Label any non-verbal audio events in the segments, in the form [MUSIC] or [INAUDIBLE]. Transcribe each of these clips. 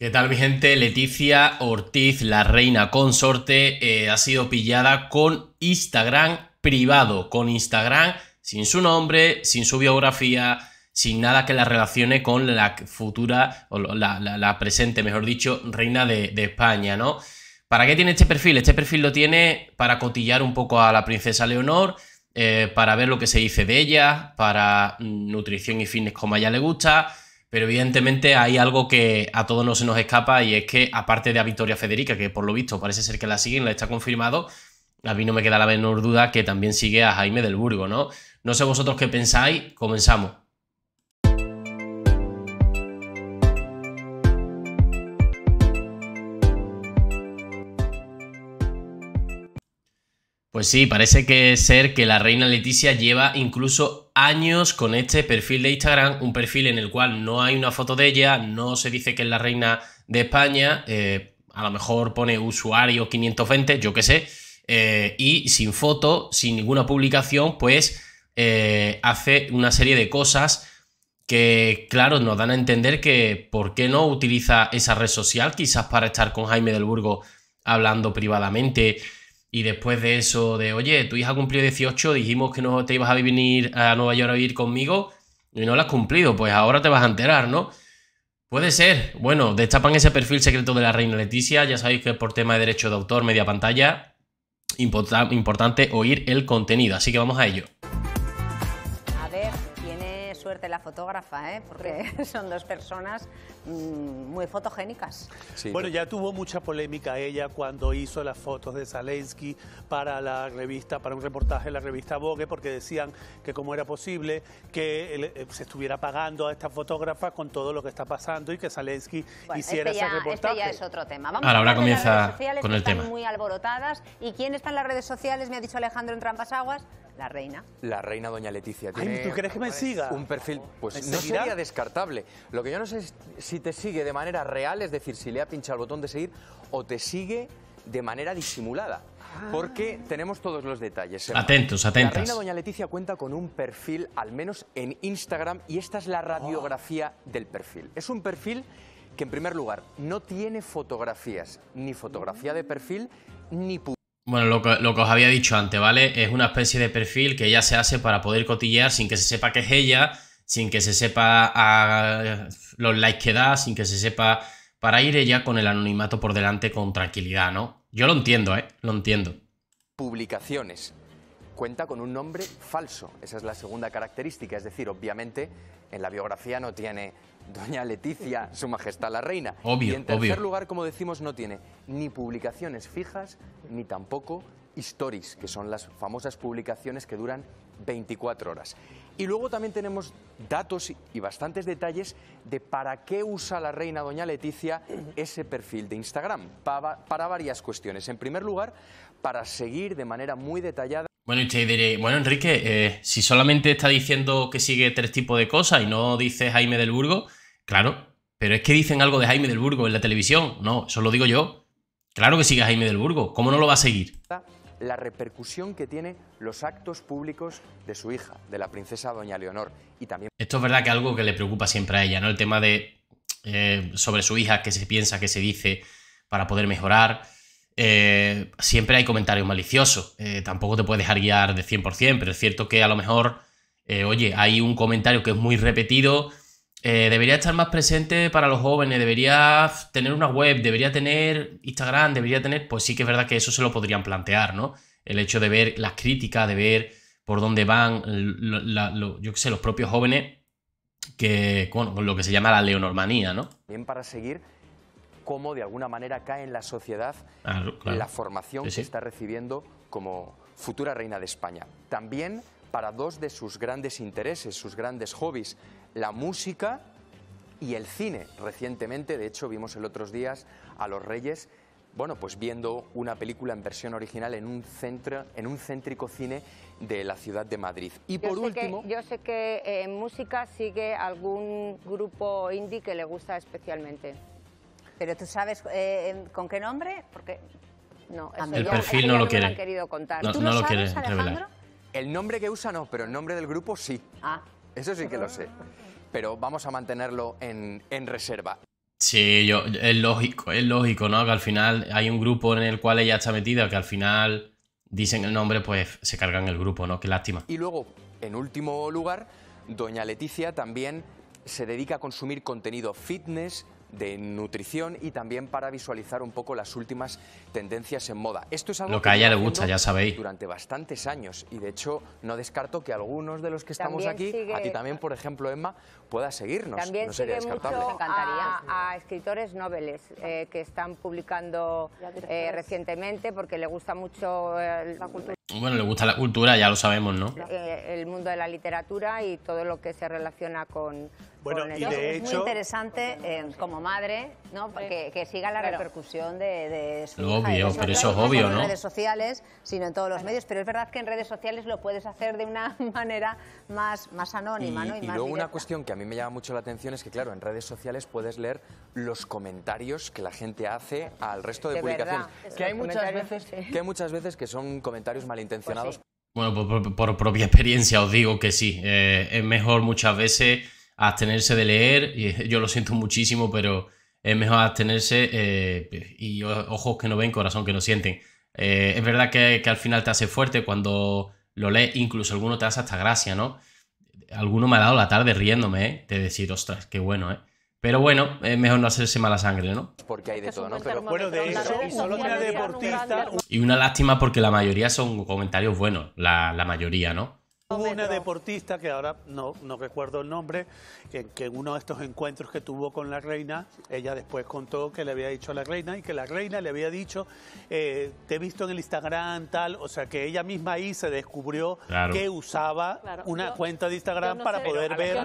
¿Qué tal mi gente? Leticia Ortiz, la reina consorte, eh, ha sido pillada con Instagram privado, con Instagram sin su nombre, sin su biografía, sin nada que la relacione con la futura, o la, presente, mejor dicho, reina de, España, ¿no? ¿Para qué tiene este perfil? Este perfil lo tiene para cotillar un poco a la princesa Leonor, eh, para ver lo que se dice de ella, para mm, nutrición y fines como a ella le gusta, pero evidentemente hay algo que a todos no se nos escapa y es que, aparte de a Victoria Federica, que por lo visto parece ser que la siguen, la está confirmado, a mí no me queda la menor duda que también sigue a Jaime del Burgo, ¿no? No sé vosotros qué pensáis, comenzamos. Pues sí, parece que ser que la reina Leticia lleva incluso años con este perfil de Instagram, un perfil en el cual no hay una foto de ella, no se dice que es la reina de España, eh, a lo mejor pone usuario 520, yo qué sé, eh, y sin foto, sin ninguna publicación, pues eh, hace una serie de cosas que, claro, nos dan a entender que por qué no utiliza esa red social, quizás para estar con Jaime del Burgo hablando privadamente y después de eso, de oye, tu hija cumplió 18, dijimos que no te ibas a venir a Nueva York a vivir conmigo y no lo has cumplido, pues ahora te vas a enterar, ¿no? Puede ser. Bueno, destapan ese perfil secreto de la reina Leticia, ya sabéis que por tema de derecho de autor, media pantalla, importante oír el contenido, así que vamos a ello de la fotógrafa, ¿eh? porque [LAUGHS] son dos personas mm, muy fotogénicas. Bueno, ya tuvo mucha polémica ella cuando hizo las fotos de Zelensky para la revista, para un reportaje en la revista Vogue, porque decían que cómo era posible que eh, se estuviera pagando a esta fotógrafa con todo lo que está pasando y que Zelensky hiciera este ese reportaje. Este ya es otro tema. Ahora, comienza con el están tema. muy alborotadas. ¿Y quién está en las redes sociales? Me ha dicho Alejandro en Trampas Aguas. La reina. La reina Doña Leticia. ¿Tú crees que me siga? Un perfil, pues no sería descartable. Lo que yo no sé es si te sigue de manera real, es decir, si le ha pinchado el botón de seguir o te sigue de manera disimulada. Ah. Porque tenemos todos los detalles. Atentos, ¿eh? atentos. La reina Doña Leticia cuenta con un perfil, al menos en Instagram, y esta es la radiografía del perfil. Es un perfil que, en primer lugar, no tiene fotografías, ni fotografía de perfil, ni bueno, lo que, os había dicho antes, ¿vale? Es una especie de perfil que ella se hace para poder cotillear sin que se sepa que es ella, sin que se sepa ah, los likes que da, sin que se sepa para ir ella con el anonimato por delante con tranquilidad, ¿no? Yo lo entiendo, ¿eh? Lo entiendo. Publicaciones. Cuenta con un nombre falso. Esa es la segunda característica. Es decir, obviamente en la biografía no tiene doña Leticia, su majestad la reina. Obvio, y en tercer lugar, como decimos, no tiene ni publicaciones fijas, ni tampoco stories, que son las famosas publicaciones que duran 24 horas. Y luego también tenemos datos y bastantes detalles de para qué usa la reina doña Leticia ese perfil de Instagram, para, varias cuestiones. En primer lugar, para seguir de manera muy detallada bueno, y diré, bueno, Enrique, eh, si solamente está diciendo que sigue tres tipos de cosas y no dice Jaime del Burgo, Claro, pero es que dicen algo de Jaime del Burgo en la televisión. No, eso lo digo yo. Claro que sigue Jaime del Burgo. ¿Cómo no lo va a seguir? La repercusión que tiene los actos públicos de su hija, de la princesa Doña Leonor. Y también... Esto es verdad que algo que le preocupa siempre a ella, ¿no? El tema de eh, sobre su hija, qué se piensa, qué se dice para poder mejorar. Eh, siempre hay comentarios maliciosos. Eh, tampoco te puedes dejar guiar de 100%, pero es cierto que a lo mejor, oye, hay un comentario que es muy repetido eh, debería estar más presente para los jóvenes, debería tener una web, debería tener Instagram, debería tener, pues sí que es verdad que eso se lo podrían plantear, ¿no? El hecho de ver las críticas, de ver por dónde van, yo qué sé, los propios jóvenes, que, bueno, con lo que se llama la leonormanía, ¿no? Bien, para seguir cómo de alguna manera cae en la sociedad la formación que está recibiendo como futura reina de España. También para dos de sus grandes intereses, sus grandes hobbies, la música y el cine. Recientemente, de hecho, vimos el otros días a Los Reyes, bueno, pues viendo una película en versión original en un centro, en un céntrico cine de la ciudad de Madrid. Y por último, yo sé que eh, en música sigue algún grupo indie que le gusta especialmente. Pero tú sabes eh, con qué nombre, porque no, el perfil no, lo no, ¿Tú no lo, quiere. El nombre que usa no, pero el nombre del grupo sí. Ah. Eso sí que lo sé. Pero vamos a mantenerlo en, reserva. Sí, es lógico, es lógico, ¿no? Que al final hay un grupo en el cual ella está metida, que al final dicen el nombre, pues se cargan el grupo, ¿no? Qué lástima. Y luego, en último lugar, doña Leticia también se dedica a consumir contenido fitness, de nutrición y también para visualizar un poco las últimas tendencias en moda. Esto es algo que a ella le gusta, ya sabéis. Durante bastantes años y de hecho no descarto que algunos de los que estamos aquí, a ti también, por ejemplo, Emma, pueda seguirnos. También no sería Mucho a, escritores noveles eh, que están publicando eh, recientemente porque le gusta mucho la cultura. Bueno, le gusta la cultura, ya lo sabemos, ¿no? Eh, el mundo de la literatura y todo lo que se relaciona con, bueno, y de hecho... Es muy interesante eh, como madre ¿no? que, que siga la repercusión de, de Obvio, pero eso es obvio, ¿no? No en redes sociales, sino en todos los medios. Pero es verdad que en redes sociales lo puedes hacer de una [LAUGHS] manera más, más anónima, y, ¿no? Y, y luego una cuestión que a mí me llama mucho la atención es que, claro, en redes sociales puedes leer los comentarios que la gente hace al resto de, publicaciones. Que hay, muchas veces, que muchas veces que son comentarios malintencionados. Pues bueno, por, propia experiencia os digo que sí. Eh, es mejor muchas veces abstenerse de leer. y [LAUGHS] Yo lo siento muchísimo, pero es mejor abstenerse eh, y ojos que no ven, corazón que no sienten. Eh, es verdad que, al final te hace fuerte cuando lo lees, incluso alguno te hace hasta gracia, ¿no? Alguno me ha dado la tarde riéndome, ¿eh? De decir, ostras, qué bueno, ¿eh? Pero bueno, es mejor no hacerse mala sangre, ¿no? Porque hay de todo, ¿no? Pero bueno, de eso, y solo una deportista... Y una lástima porque la mayoría son comentarios buenos, la, la mayoría, ¿no? Hubo una deportista que ahora no, recuerdo el nombre, que, en uno de estos encuentros que tuvo con la reina, ella después contó que le había dicho a la reina y que la reina le había dicho, eh, te he visto en el Instagram, tal, o sea que ella misma ahí se descubrió que usaba una cuenta de Instagram para poder ver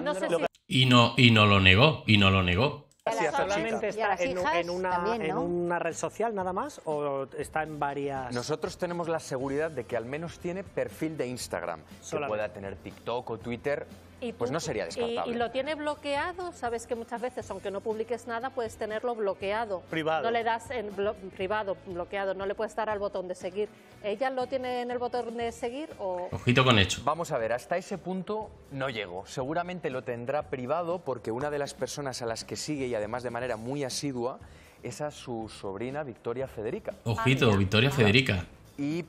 Y no, y no lo negó, y no lo negó. ¿Solamente está en, una, en una red social nada más o está en varias? Nosotros tenemos la seguridad de que al menos tiene perfil de Instagram. Que pueda tener TikTok o Twitter pues no sería descartable. Y, lo tiene bloqueado, sabes que muchas veces, aunque no publiques nada, puedes tenerlo bloqueado. Privado. No le das en privado, bloqueado, no le puedes dar al botón de seguir. ¿Ella lo tiene en el botón de seguir o...? Ojito con hecho. Vamos a ver, hasta ese punto no llego. Seguramente lo tendrá privado porque una de las personas a las que sigue y además de manera muy asidua es a su sobrina Victoria Federica. Ojito, ah, Victoria ah. Federica. Y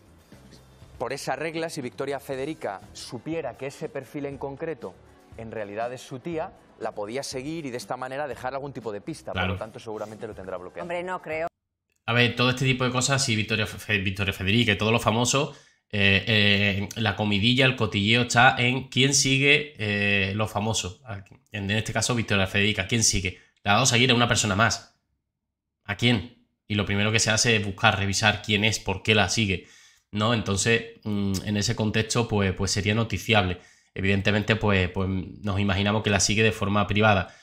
por esa regla, si Victoria Federica supiera que ese perfil en concreto en realidad es su tía, la podía seguir y de esta manera dejar algún tipo de pista. Por lo tanto, seguramente lo tendrá bloqueado. Hombre, no creo. A ver, todo este tipo de cosas, si Victoria, Victoria Federica y lo famoso eh, eh, la comidilla, el cotilleo está en quién sigue eh, lo los famosos. En este caso, Victoria Federica, ¿quién sigue? La ha dado seguir a una persona más. ¿A quién? Y lo primero que se hace es buscar, revisar quién es, por qué la sigue. ¿no? Entonces, mm, en ese contexto, pues, pues sería noticiable. Evidentemente, pues, pues nos imaginamos que la sigue de forma privada.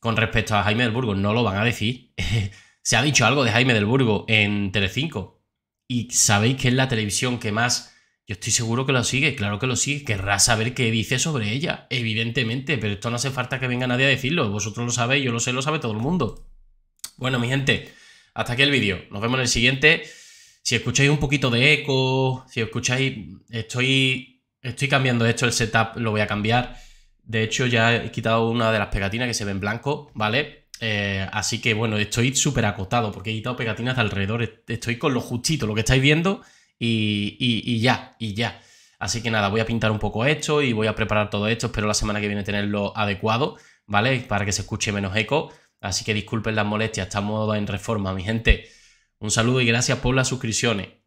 Con respecto a Jaime del Burgo, no lo van a decir. [LAUGHS] Se ha dicho algo de Jaime del Burgo en Telecinco. Y sabéis que es la televisión que más... Yo estoy seguro que lo sigue, claro que lo sigue. Querrá saber qué dice sobre ella, evidentemente. Pero esto no hace falta que venga nadie a decirlo. Vosotros lo sabéis, yo lo sé, lo sabe todo el mundo. Bueno, mi gente, hasta aquí el vídeo. Nos vemos en el siguiente. Si escucháis un poquito de eco, si escucháis, estoy, estoy cambiando esto, el setup lo voy a cambiar. De hecho, ya he quitado una de las pegatinas que se ve en blanco, ¿vale? Eh, así que bueno, estoy súper acotado porque he quitado pegatinas de alrededor. Estoy con lo justito, lo que estáis viendo, y, y, ya, y ya. Así que nada, voy a pintar un poco esto y voy a preparar todo esto. Espero la semana que viene tenerlo adecuado, ¿vale? Para que se escuche menos eco. Así que disculpen las molestias, estamos en reforma, mi gente. Un saludo y gracias por las suscripciones.